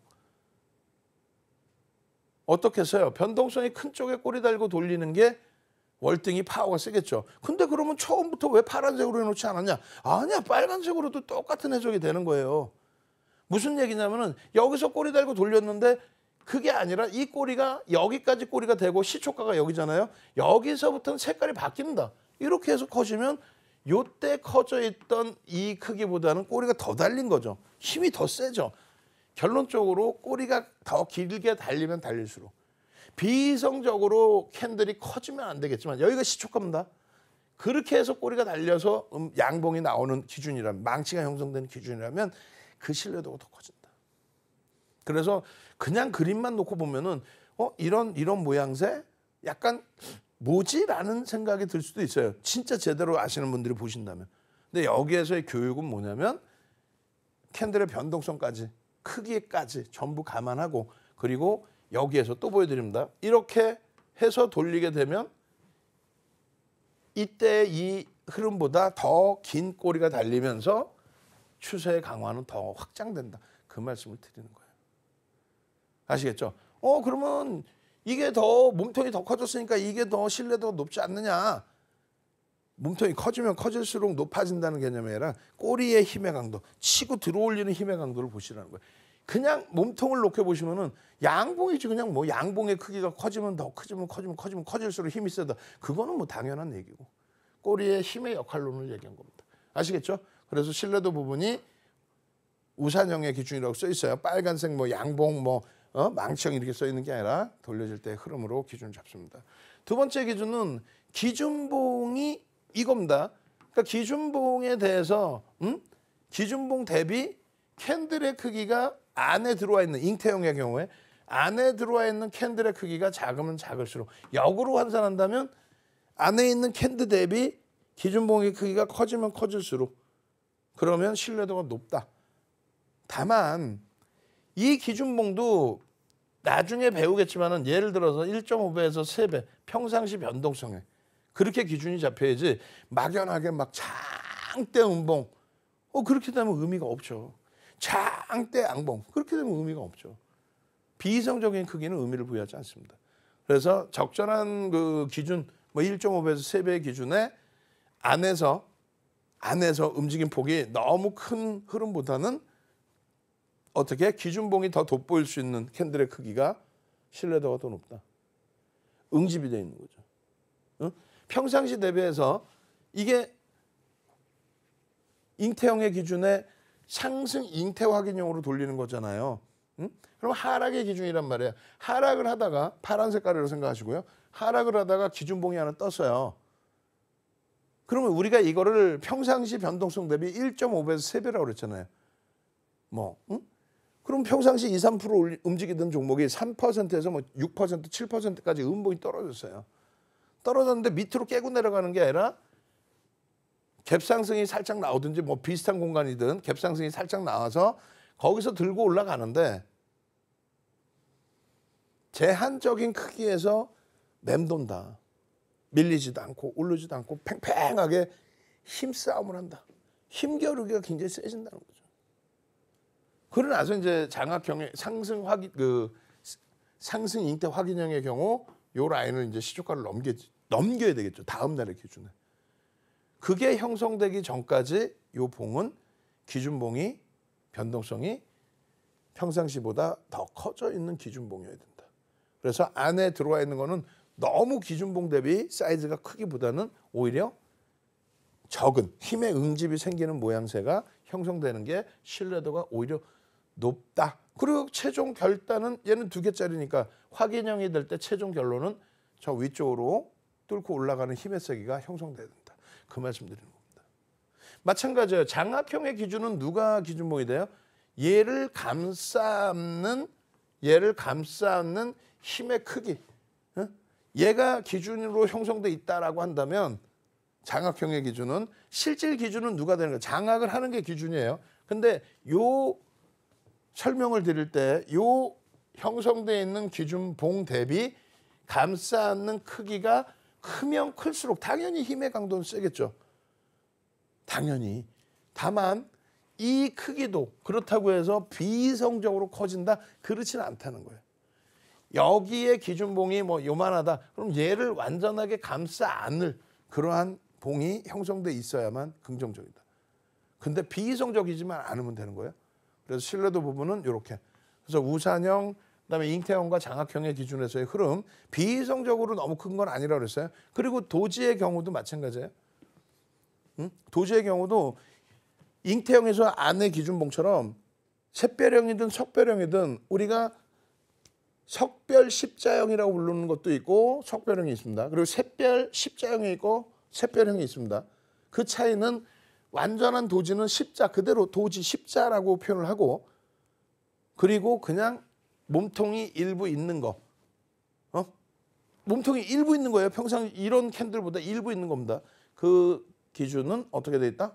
어떻게어요 변동성이 큰 쪽에 꼬리 달고 돌리는 게 월등히 파워가 세겠죠. 근데 그러면 처음부터 왜 파란색으로 해놓지 않았냐? 아니야, 빨간색으로도 똑같은 해석이 되는 거예요. 무슨 얘기냐면은 여기서 꼬리 달고 돌렸는데 그게 아니라 이 꼬리가 여기까지 꼬리가 되고 시초가가 여기잖아요. 여기서부터는 색깔이 바뀝니다. 이렇게 해서 커지면 요때 커져 있던 이 크기보다는 꼬리가 더 달린 거죠. 힘이 더 세죠. 결론적으로 꼬리가 더 길게 달리면 달릴수록 비이성적으로 캔들이 커지면 안 되겠지만 여기가 시초값입니다. 그렇게 해서 꼬리가 달려서 음, 양봉이 나오는 기준이라면 망치가 형성된 기준이라면 그 신뢰도가 더 커진다. 그래서 그냥 그림만 놓고 보면은 어 이런 이런 모양새 약간 뭐지라는 생각이 들 수도 있어요. 진짜 제대로 아시는 분들이 보신다면. 근데 여기에서의 교육은 뭐냐면 캔들의 변동성까지 크기까지 전부 감안하고 그리고 여기에서 또 보여드립니다. 이렇게 해서 돌리게 되면 이때 이 흐름보다 더 긴 꼬리가 달리면서 추세의 강화는 더 확장된다. 그 말씀을 드리는 거예요. 아시겠죠? 어 그러면 이게 더 몸통이 더 커졌으니까 이게 더 신뢰도가 높지 않느냐. 몸통이 커지면 커질수록 높아진다는 개념이 아니라 꼬리의 힘의 강도, 치고 들어올리는 힘의 강도를 보시라는 거예요. 그냥 몸통을 높여 보시면은 양봉이지 그냥 뭐 양봉의 크기가 커지면 더 커지면 커지면 커지면 커질수록 힘이 세다. 그거는 뭐 당연한 얘기고 꼬리의 힘의 역할론을 얘기한 겁니다. 아시겠죠? 그래서 신뢰도 부분이 우산형의 기준이라고 써 있어요. 빨간색 뭐 양봉 뭐 어? 망치형 이렇게 써 있는 게 아니라 돌려질 때 흐름으로 기준을 잡습니다. 두 번째 기준은 기준봉이 이겁니다. 그러니까 기준봉에 대해서 음? 기준봉 대비 캔들의 크기가 안에 들어와 있는 잉태형의 경우에 안에 들어와 있는 캔들의 크기가 작으면 작을수록 역으로 환산한다면 안에 있는 캔드 대비 기준봉의 크기가 커지면 커질수록 그러면 신뢰도가 높다. 다만 이 기준봉도 나중에 배우겠지만은 예를 들어서 1.5배에서 3배 평상시 변동성에 그렇게 기준이 잡혀야지 막연하게 막 장대 음봉 어 그렇게 되면 의미가 없죠. 장대 양봉 그렇게 되면 의미가 없죠. 비이성적인 크기는 의미를 부여하지 않습니다. 그래서 적절한 그 기준 뭐 1.5배에서 3배 기준에 안에서 안에서 움직임 폭이 너무 큰 흐름보다는 어떻게 기준봉이 더 돋보일 수 있는 캔들의 크기가 신뢰도가 더 높다. 응집이 돼 있는 거죠. 응? 평상시 대비해서 이게 잉태형의 기준에 상승 잉태 확인형으로 돌리는 거잖아요. 응? 그럼 하락의 기준이란 말이에요. 하락을 하다가 파란 색깔로 생각하시고요. 하락을 하다가 기준봉이 하나 떴어요. 그러면 우리가 이거를 평상시 변동성 대비 1.5배에서 3배라고 그랬잖아요. 뭐 응? 그럼 평상시 2, 3% 움직이던 종목이 3%에서 뭐 6%, 7%까지 음봉이 떨어졌어요. 떨어졌는데 밑으로 깨고 내려가는 게 아니라 갭상승이 살짝 나오든지 뭐 비슷한 공간이든 갭상승이 살짝 나와서 거기서 들고 올라가는데 제한적인 크기에서 맴돈다. 밀리지도 않고 오르지도 않고 팽팽하게 힘싸움을 한다. 힘겨루기가 굉장히 세진다는 거죠. 그러고 나서 이제 장학형의 상승 확인 그 상승 잉태 확인형의 경우 요 라인을 이제 시초가를 넘겨 넘겨야 되겠죠. 다음 날의 기준은. 그게 형성되기 전까지 요 봉은 기준봉이 변동성이 평상시보다 더 커져 있는 기준봉이어야 된다. 그래서 안에 들어와 있는 거는 너무 기준봉 대비 사이즈가 크기보다는 오히려 적은 힘의 응집이 생기는 모양새가 형성되는 게 신뢰도가 오히려 높다. 그리고 최종 결단은 얘는 두 개짜리니까 확인형이 될 때 최종 결론은 저 위쪽으로 뚫고 올라가는 힘의 세기가 형성돼야 된다. 그 말씀드리는 겁니다. 마찬가지예요. 장학형의 기준은 누가 기준목이 돼요? 얘를 감싸는 얘를 감싸는 힘의 크기. 얘가 기준으로 형성돼 있다라고 한다면 장학형의 기준은 실질 기준은 누가 되는 거예 장학을 하는 게 기준이에요. 근데 요 설명을 드릴 때요 형성되어 있는 기준 봉 대비 감싸 는 크기가 크면 클수록 당연히 힘의 강도는 세겠죠. 당연히. 다만 이 크기도 그렇다고 해서 비이성적으로 커진다? 그렇지는 않다는 거예요. 여기에 기준봉이 뭐 요만하다. 그럼 얘를 완전하게 감싸 안을 그러한 봉이 형성돼 있어야만 긍정적이다. 근데 비이성적이지만 않으면 되는 거예요. 그래서 신뢰도 부분은 이렇게. 그래서 우산형 그다음에 잉태형과 장학형의 기준에서의 흐름 비이성적으로 너무 큰 건 아니라 그랬어요. 그리고 도지의 경우도 마찬가지예요. 응? 도지의 경우도 잉태형에서 안의 기준봉처럼 샛별형이든 석별형이든 우리가 석별 십자형이라고 부르는 것도 있고 석별형이 있습니다. 그리고 샛별 십자형이 있고 샛별형이 있습니다. 그 차이는 완전한 도지는 십자 그대로 도지 십자라고 표현을 하고 그리고 그냥 몸통이 일부 있는 거. 어? 몸통이 일부 있는 거예요. 평상 이런 캔들보다 일부 있는 겁니다. 그 기준은 어떻게 돼 있다?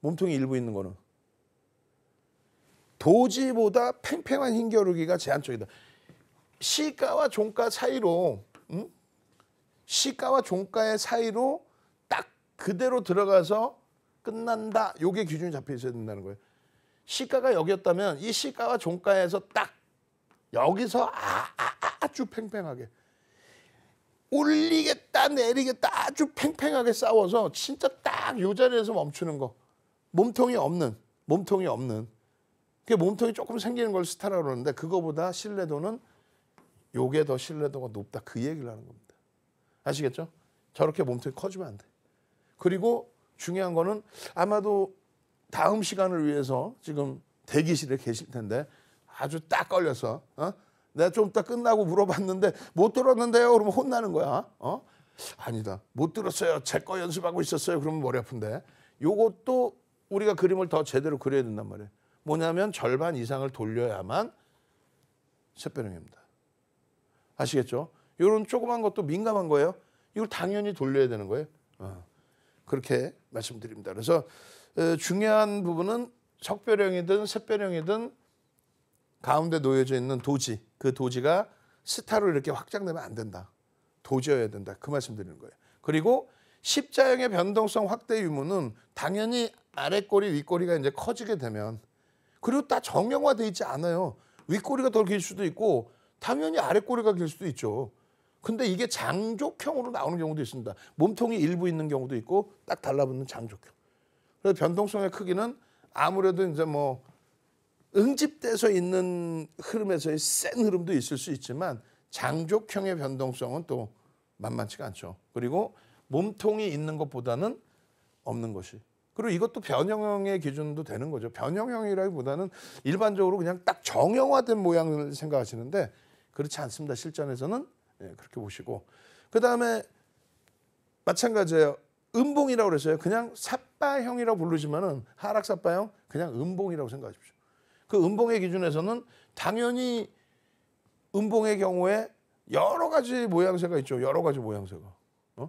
몸통이 일부 있는 거는 도지보다 팽팽한 흰겨루기가 제한적이다. 시가와 종가 사이로 응? 시가와 종가의 사이로 딱 그대로 들어가서 끝난다. 요게 기준이 잡혀 있어야 된다는 거예요. 시가가 여기였다면 이 시가와 종가에서 딱 여기서 아, 아, 아, 아주 팽팽하게 올리겠다 내리겠다 아주 팽팽하게 싸워서 진짜 딱 요 자리에서 멈추는 거 몸통이 없는 몸통이 없는 그게 몸통이 조금 생기는 걸 스타라고 그러는데 그거보다 신뢰도는 요게 더 신뢰도가 높다 그 얘기를 하는 겁니다 아시겠죠 저렇게 몸통이 커지면 안돼 그리고 중요한 거는 아마도 다음 시간을 위해서 지금 대기실에 계실 텐데 아주 딱 걸려서 어? 내가 좀 딱 끝나고 물어봤는데 못 들었는데요. 그러면 혼나는 거야. 어? 아니다. 못 들었어요. 제 거 연습하고 있었어요. 그러면 머리 아픈데. 요것도 우리가 그림을 더 제대로 그려야 된단 말이에요. 뭐냐면 절반 이상을 돌려야만 새빼름입니다. 아시겠죠? 요런 조그만 것도 민감한 거예요. 이걸 당연히 돌려야 되는 거예요. 어. 그렇게 말씀드립니다. 그래서 중요한 부분은 석별형이든 샛별형이든 가운데 놓여져 있는 도지 그 도지가 스타로 이렇게 확장되면 안 된다. 도지여야 된다. 그 말씀 드리는 거예요. 그리고 십자형의 변동성 확대 유무는 당연히 아래 꼬리 윗꼬리가 이제 커지게 되면 그리고 다 정형화돼 있지 않아요. 윗꼬리가 덜길 수도 있고 당연히 아래 꼬리가 길 수도 있죠. 근데 이게 장족형으로 나오는 경우도 있습니다. 몸통이 일부 있는 경우도 있고 딱 달라붙는 장족형. 그래서 변동성의 크기는 아무래도 이제 뭐 응집돼서 있는 흐름에서의 센 흐름도 있을 수 있지만 장족형의 변동성은 또 만만치가 않죠. 그리고 몸통이 있는 것보다는 없는 것이. 그리고 이것도 변형형의 기준도 되는 거죠. 변형형이라기보다는 일반적으로 그냥 딱 정형화된 모양을 생각하시는데 그렇지 않습니다. 실전에서는 예, 그렇게 보시고 그 다음에 마찬가지예요. 음봉이라고 그랬어요. 그냥 삿바형이라고 부르지만은 하락 삿바형 그냥 음봉이라고 생각하십시오. 그 음봉의 기준에서는 당연히 음봉의 경우에 여러 가지 모양새가 있죠. 여러 가지 모양새가. 어?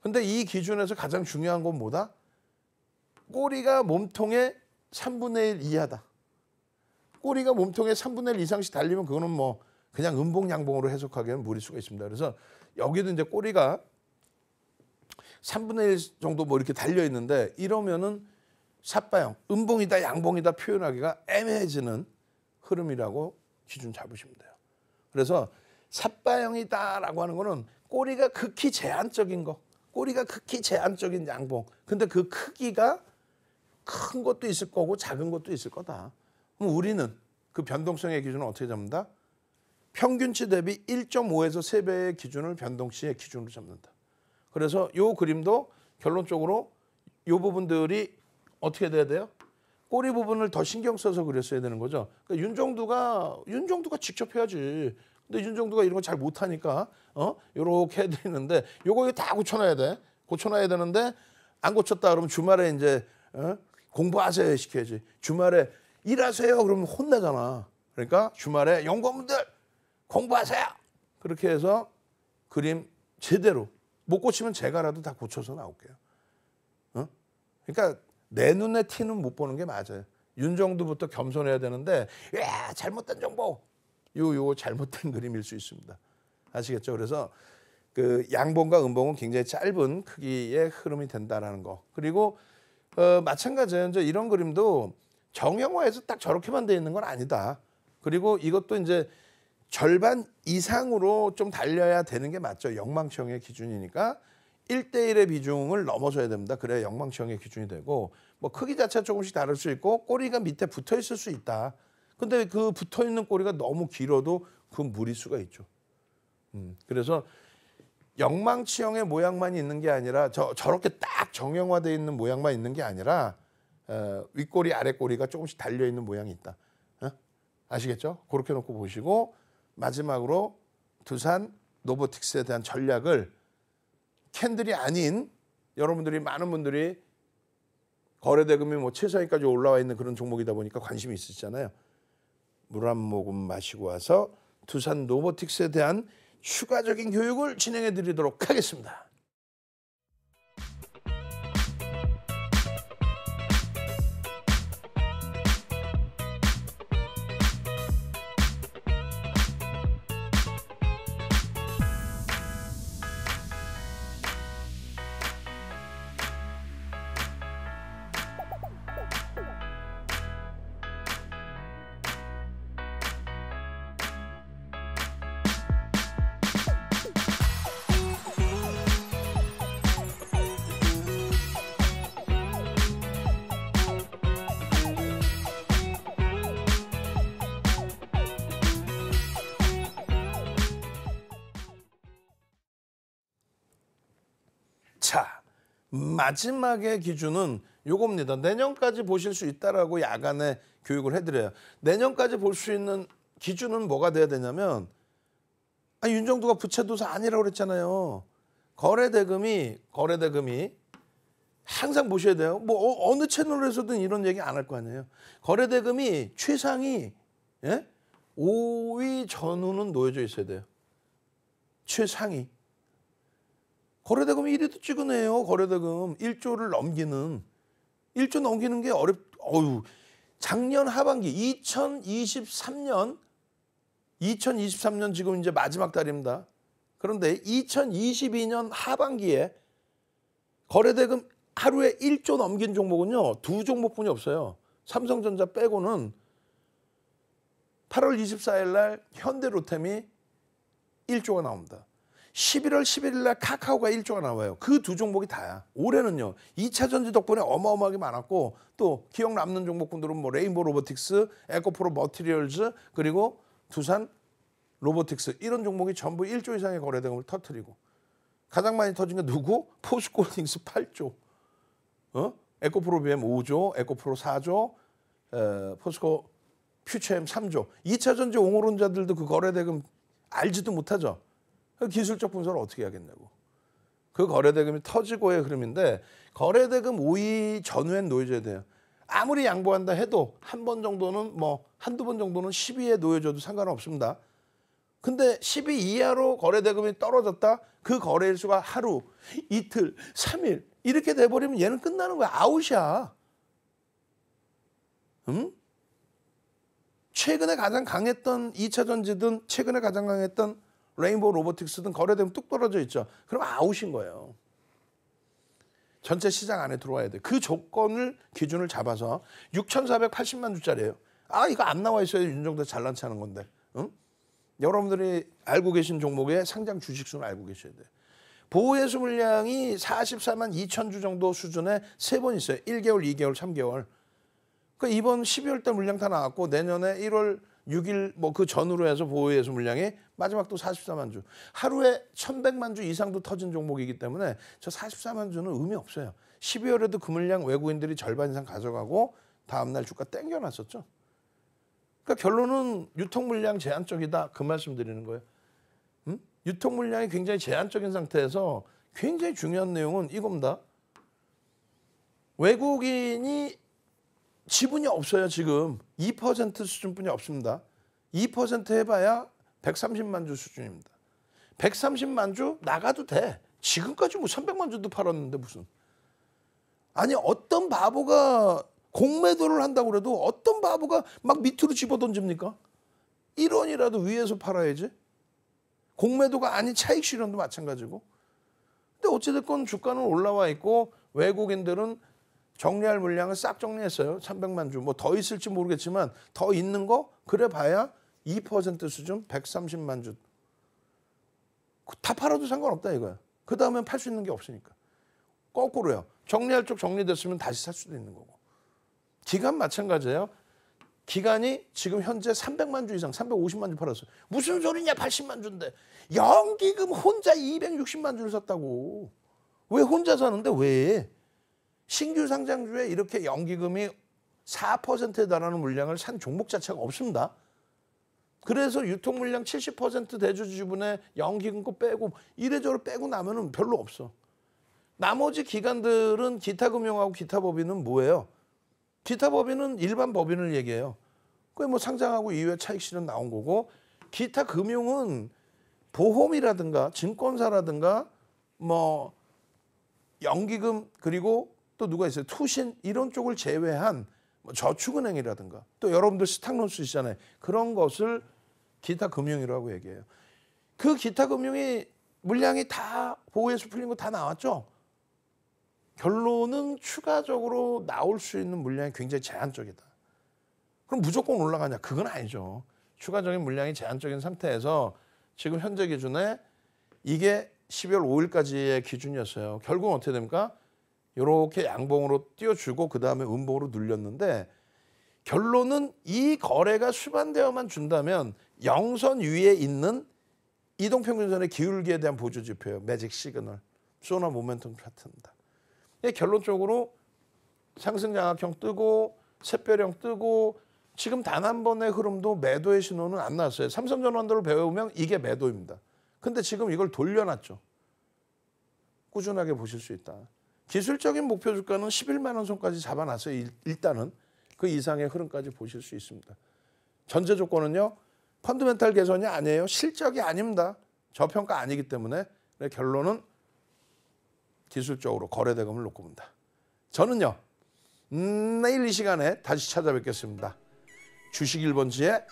근데 이 기준에서 가장 중요한 건 뭐다? 꼬리가 몸통의 3분의 1 이하다. 꼬리가 몸통의 3분의 1 이상씩 달리면 그거는 뭐 그냥 음봉 양봉으로 해석하기에는 무리수가 있습니다. 그래서 여기도 이제 꼬리가 3분의 1 정도 뭐 이렇게 달려 있는데 이러면은 삿바형 음봉이다 양봉이다 표현하기가 애매해지는 흐름이라고 기준 잡으시면 돼요. 그래서 삿바형이다라고 하는 거는 꼬리가 극히 제한적인 거 꼬리가 극히 제한적인 양봉 근데 그 크기가 큰 것도 있을 거고 작은 것도 있을 거다. 그럼 우리는 그 변동성의 기준을 어떻게 잡는다? 평균치 대비 1.5에서 3배의 기준을 변동시의 기준으로 잡는다. 그래서 요 그림도 결론적으로 요 부분들이 어떻게 돼야 돼요? 꼬리 부분을 더 신경 써서 그렸어야 되는 거죠. 그러니까 윤종두가 윤종두가 직접 해야지. 근데 윤종두가 이런 거 잘 못하니까 어 요렇게 해야 되는데 요거 다 고쳐놔야 돼. 고쳐놔야 되는데 안 고쳤다 그러면 주말에 이제 어? 공부하세요 시켜야지. 주말에 일하세요 그러면 혼나잖아. 그러니까 주말에 연구하면 돼 공부하세요. 그렇게 해서 그림 제대로 못 고치면 제가라도 다 고쳐서 나올게요. 어? 그러니까 내 눈에 티는 못 보는 게 맞아요. 윤정도부터 겸손해야 되는데 야 잘못된 정보 요요 잘못된 그림일 수 있습니다. 아시겠죠? 그래서 그 양봉과 음봉은 굉장히 짧은 크기의 흐름이 된다라는 거. 그리고 어, 마찬가지예요. 이제 이런 그림도 정형화해서 딱 저렇게만 돼 있는 건 아니다. 그리고 이것도 이제 절반 이상으로 좀 달려야 되는 게 맞죠. 영망형의 기준이니까 1대1의 비중을 넘어줘야 됩니다. 그래야 영망형의 기준이 되고 뭐 크기 자체가 조금씩 다를 수 있고 꼬리가 밑에 붙어 있을 수 있다. 근데 그 붙어 있는 꼬리가 너무 길어도 그 무리수가 있죠. 음, 그래서 영망치형의 모양만 있는 게 아니라 저, 저렇게 딱 정형화되어 있는 모양만 있는 게 아니라 어, 윗꼬리 아랫꼬리가 조금씩 달려있는 모양이 있다. 어? 아시겠죠? 그렇게 놓고 보시고 마지막으로 두산 노보틱스에 대한 전략을 캔들이 아닌 여러분들이 많은 분들이 거래 대금이 뭐 최상위까지 올라와 있는 그런 종목이다 보니까 관심이 있으시잖아요. 물 한 모금 마시고 와서 두산 노보틱스에 대한 추가적인 교육을 진행해 드리도록 하겠습니다. 마지막의 기준은 요겁니다. 내년까지 보실 수 있다라고 야간에 교육을 해드려요. 내년까지 볼 수 있는 기준은 뭐가 돼야 되냐면 아, 윤정도가 부채도사 아니라고 그랬잖아요. 거래대금이 거래대금이 항상 보셔야 돼요. 뭐 어, 어느 채널에서든 이런 얘기 안 할 거 아니에요. 거래대금이 최상위 예? 5위 전후는 놓여져 있어야 돼요. 최상위. 거래대금 1위도 찍으네요. 거래대금 1조를 넘기는 1조 넘기는 게 어렵. 어유 작년 하반기 2023년 2023년 지금 이제 마지막 달입니다. 그런데 2022년 하반기에 거래대금 하루에 1조 넘긴 종목은요. 두 종목뿐이 없어요. 삼성전자 빼고는 8월 24일 날 현대로템이 1조가 나옵니다. 11월 11일 날 카카오가 1조가 나와요. 그 두 종목이 다야. 올해는요. 2차 전지 덕분에 어마어마하게 많았고 또 기억 남는 종목군들은 뭐 레인보 우 로보틱스, 에코프로 머티리얼즈 그리고 두산 로보틱스 이런 종목이 전부 1조 이상의 거래대금을 터트리고 가장 많이 터진 게 누구? 포스코딩스 8조. 어? 에코프로 BM 5조, 에코프로 4조, 에, 포스코 퓨처엠 3조. 2차 전지 옹호론자들도 그 거래대금 알지도 못하죠. 그 기술적 분석을 어떻게 하겠냐고. 그 거래대금이 터지고의 흐름인데 거래대금 5위 전후엔 놓여져야 돼요. 아무리 양보한다 해도 한 번 정도는 뭐 한두 번 정도는 10위에 놓여져도 상관 없습니다. 근데 10위 이하로 거래대금이 떨어졌다. 그 거래일수가 하루, 이틀, 3일 이렇게 돼버리면 얘는 끝나는 거야. 아웃이야. 음? 최근에 가장 강했던 2차 전지든 최근에 가장 강했던 레인보우 로보틱스든 거래되면 뚝 떨어져 있죠. 그럼 아웃인 거예요. 전체 시장 안에 들어와야 돼. 그 조건을 기준을 잡아서 6,480만 주짜리예요. 아 이거 안 나와 있어야 윤정도 잘난 체하는 건데. 응? 여러분들이 알고 계신 종목의 상장 주식 수는 알고 계셔야 돼 보호예수 물량이 44만 2천 주 정도 수준에 세 번 있어요. 1개월, 2개월, 3개월. 그 그러니까 이번 12월 달 물량 다 나왔고 내년에 1월 6일 뭐 그 전후로 해서 보호예수 물량이 마지막 또 44만 주. 하루에 1100만 주 이상도 터진 종목이기 때문에 저 44만 주는 의미 없어요. 12월에도 그 물량 외국인들이 절반 이상 가져가고 다음날 주가 땡겨놨었죠. 그러니까 결론은 유통 물량 제한적이다 그 말씀 드리는 거예요. 음? 유통 물량이 굉장히 제한적인 상태에서 굉장히 중요한 내용은 이겁니다. 외국인이 지분이 없어요 지금 2% 수준뿐이 없습니다. 2% 해봐야 130만 주 수준입니다. 130만 주 나가도 돼. 지금까지 뭐 300만 주도 팔았는데 무슨. 아니 어떤 바보가 공매도를 한다고 그래도 어떤 바보가 막 밑으로 집어던집니까? 1원이라도 위에서 팔아야지. 공매도가 아닌 차익 실현도 마찬가지고. 근데 어찌됐건 주가는 올라와 있고 외국인들은 정리할 물량을 싹 정리했어요. 300만 주. 뭐 더 있을지 모르겠지만 더 있는 거 그래 봐야 2% 수준 130만 주. 그 다 팔아도 상관없다 이거야. 그 다음엔 팔 수 있는 게 없으니까. 거꾸로요. 정리할 쪽 정리됐으면 다시 살 수도 있는 거고. 기간 마찬가지예요. 기간이 지금 현재 300만 주 이상, 350만 주 팔았어요. 무슨 소리냐 80만 주인데. 연기금 혼자 260만 주를 샀다고. 왜 혼자 사는데 왜? 신규 상장주에 이렇게 연기금이 4%에 달하는 물량을 산 종목 자체가 없습니다. 그래서 유통 물량 70% 대주 지분에 연기금 거 빼고 이래저래 빼고 나면은 별로 없어. 나머지 기관들은 기타금융하고 기타법인은 뭐예요? 기타법인은 일반 법인을 얘기해요. 그게 뭐 상장하고 이후에 차익 실현 나온 거고 기타금융은 보험이라든가 증권사라든가 뭐 연기금 그리고 또 누가 있어요? 투신 이런 쪽을 제외한 뭐 저축은행이라든가 또 여러분들 스탁론 쓰시잖아요. 그런 것을 기타 금융이라고 얘기해요. 그 기타 금융이 물량이 다 보호해서 풀린 거 다 나왔죠. 결론은 추가적으로 나올 수 있는 물량이 굉장히 제한적이다. 그럼 무조건 올라가냐? 그건 아니죠. 추가적인 물량이 제한적인 상태에서 지금 현재 기준에 이게 12월 5일까지의 기준이었어요. 결국은 어떻게 됩니까? 이렇게 양봉으로 띄워주고 그 다음에 음봉으로 눌렸는데 결론은 이 거래가 수반되어만 준다면 영선 위에 있는 이동평균선의 기울기에 대한 보조지표예요. 매직 시그널, 소나 모멘텀 차트입니다. 예, 결론적으로 상승장악형 뜨고 샛별형 뜨고 지금 단 한 번의 흐름도 매도의 신호는 안 나왔어요. 삼성전환도를 배우면 이게 매도입니다. 근데 지금 이걸 돌려놨죠. 꾸준하게 보실 수 있다. 기술적인 목표 주가는 11만 원 선까지 잡아놨어요. 일단은 그 이상의 흐름까지 보실 수 있습니다. 전제 조건은요. 펀드멘탈 개선이 아니에요. 실적이 아닙니다. 저평가 아니기 때문에 결론은 기술적으로 거래대금을 놓고 본다. 저는요. 음, 내일 이 시간에 다시 찾아뵙겠습니다. 주식 1번지의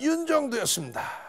윤정도였습니다.